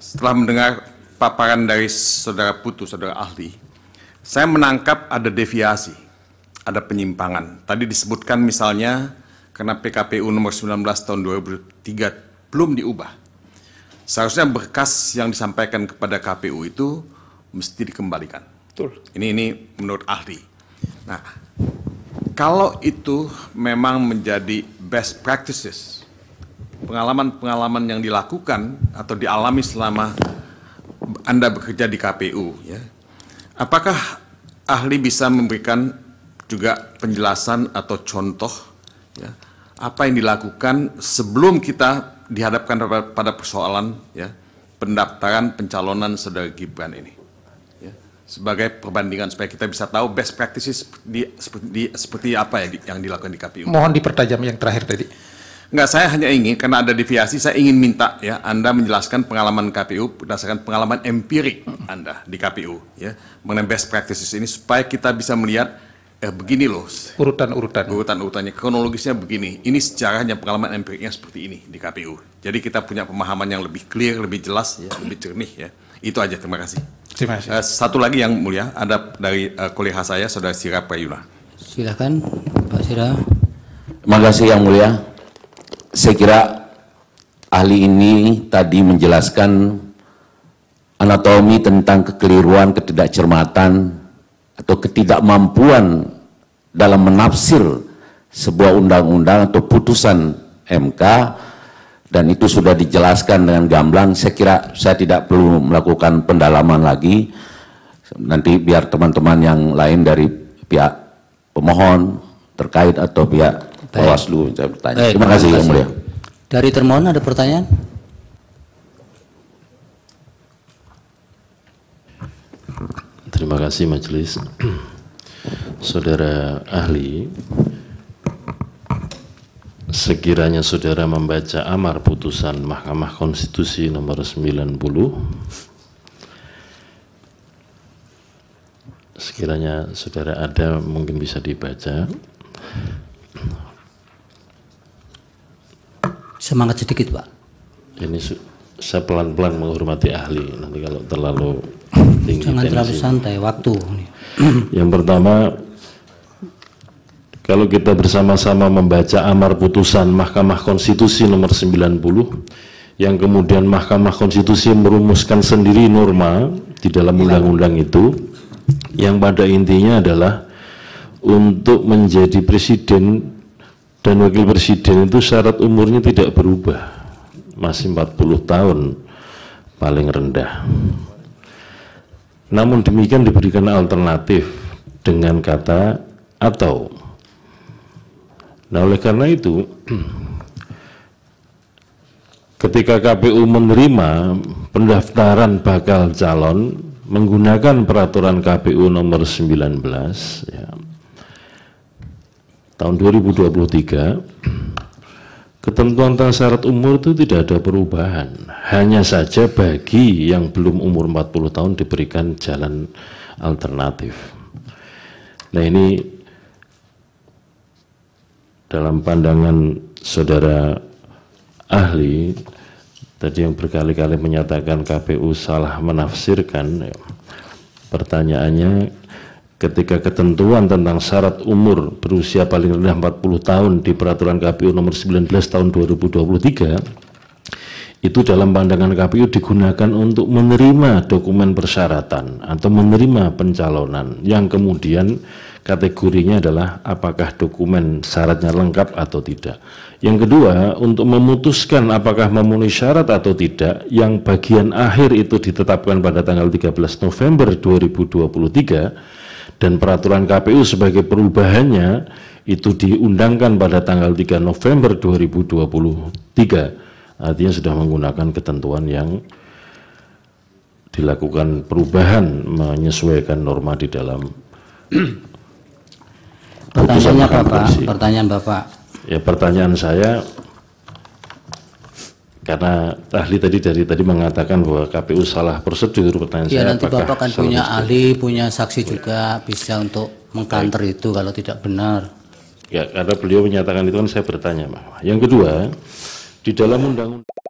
setelah mendengar paparan dari saudara Putu, saudara ahli, saya menangkap ada deviasi, ada penyimpangan. Tadi disebutkan misalnya karena PKPU nomor 19 tahun 2003 belum diubah. Seharusnya berkas yang disampaikan kepada KPU itu mesti dikembalikan. Betul. Ini ini menurut ahli. Nah, kalau itu memang menjadi best practices pengalaman-pengalaman yang dilakukan atau dialami selama Anda bekerja di KPU ya. Apakah ahli bisa memberikan juga penjelasan atau contoh ya apa yang dilakukan sebelum kita dihadapkan pada persoalan ya pendaftaran pencalonan saudara Gibran ini ya? sebagai perbandingan supaya kita bisa tahu best practices di, seperti, di, seperti apa ya yang dilakukan di KPU. Mohon dipertajam yang terakhir tadi. Enggak, saya hanya ingin karena ada deviasi, saya ingin minta ya Anda menjelaskan pengalaman KPU berdasarkan pengalaman empirik Anda di KPU ya mengenai best practices ini supaya kita bisa melihat eh, begini loh urutan-urutan urutan-urutannya kronologisnya begini. Ini sejarahnya pengalaman empiriknya seperti ini di KPU. Jadi kita punya pemahaman yang lebih clear, lebih jelas, ya, lebih jernih ya. Itu aja terima kasih. Terima kasih. Uh, satu lagi yang mulia ada dari uh, kuliah saya saudara Sira Prayuna. Silakan Pak Sira. Terima kasih yang mulia saya kira ahli ini tadi menjelaskan anatomi tentang kekeliruan, ketidakcermatan, atau ketidakmampuan dalam menafsir sebuah undang-undang atau putusan MK dan itu sudah dijelaskan dengan gamblang saya kira saya tidak perlu melakukan pendalaman lagi nanti biar teman-teman yang lain dari pihak pemohon terkait atau pihak Bawaslu saya bertanya. Baik, terima kasih Yang Mulia. Dari termohon ada pertanyaan? Terima kasih majelis. Saudara ahli, sekiranya saudara membaca amar putusan Mahkamah Konstitusi nomor 90 sekiranya saudara ada mungkin bisa dibaca Semangat sedikit, Pak. Ini saya pelan-pelan menghormati ahli. Nanti kalau terlalu tinggi Jangan tensi. terlalu santai, waktu. Yang pertama, kalau kita bersama-sama membaca amar putusan Mahkamah Konstitusi nomor 90 yang kemudian Mahkamah Konstitusi merumuskan sendiri norma di dalam iya. undang-undang itu yang pada intinya adalah untuk menjadi presiden dan wakil presiden itu syarat umurnya tidak berubah masih 40 tahun paling rendah namun demikian diberikan alternatif dengan kata atau nah oleh karena itu ketika KPU menerima pendaftaran bakal calon menggunakan peraturan KPU nomor 19 ya, tahun 2023 ketentuan tentang syarat umur itu tidak ada perubahan hanya saja bagi yang belum umur 40 tahun diberikan jalan alternatif nah ini dalam pandangan saudara ahli tadi yang berkali-kali menyatakan KPU salah menafsirkan ya. pertanyaannya ketika ketentuan tentang syarat umur berusia paling rendah 40 tahun di peraturan KPU nomor 19 tahun 2023 itu dalam pandangan KPU digunakan untuk menerima dokumen persyaratan atau menerima pencalonan yang kemudian kategorinya adalah apakah dokumen syaratnya lengkap atau tidak. Yang kedua, untuk memutuskan apakah memenuhi syarat atau tidak, yang bagian akhir itu ditetapkan pada tanggal 13 November 2023 dan peraturan KPU sebagai perubahannya itu diundangkan pada tanggal 3 November 2023 artinya sudah menggunakan ketentuan yang dilakukan perubahan menyesuaikan norma di dalam pertanyaannya Bapak pertanyaan Bapak ya pertanyaan saya karena ahli tadi dari tadi mengatakan bahwa KPU salah prosedur pertanyaan ya, saya nanti Bapak kan punya prosedur? ahli punya saksi juga ya. bisa untuk mengkanter itu kalau tidak benar ya karena beliau menyatakan itu kan saya bertanya yang kedua di dalam undang-undang